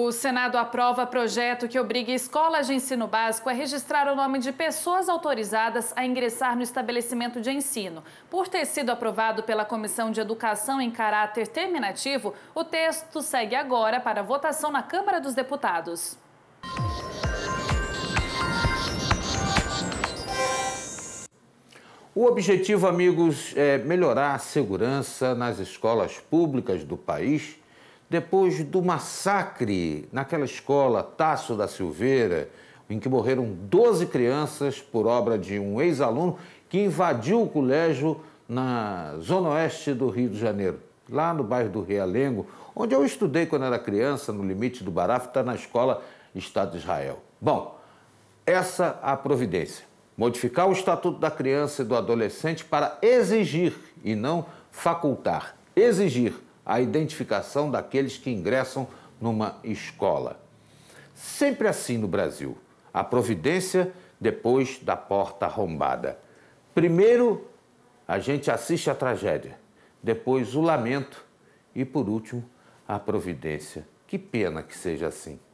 O Senado aprova projeto que obriga escolas de ensino básico a registrar o nome de pessoas autorizadas a ingressar no estabelecimento de ensino. Por ter sido aprovado pela Comissão de Educação em caráter terminativo, o texto segue agora para votação na Câmara dos Deputados. O objetivo, amigos, é melhorar a segurança nas escolas públicas do país depois do massacre naquela escola Tasso da Silveira, em que morreram 12 crianças por obra de um ex-aluno que invadiu o colégio na zona oeste do Rio de Janeiro, lá no bairro do Realengo, onde eu estudei quando era criança, no limite do Barafta, tá na escola Estado de Israel. Bom, essa é a providência. Modificar o Estatuto da Criança e do Adolescente para exigir, e não facultar, exigir a identificação daqueles que ingressam numa escola. Sempre assim no Brasil. A providência depois da porta arrombada. Primeiro, a gente assiste à tragédia, depois o lamento e, por último, a providência. Que pena que seja assim.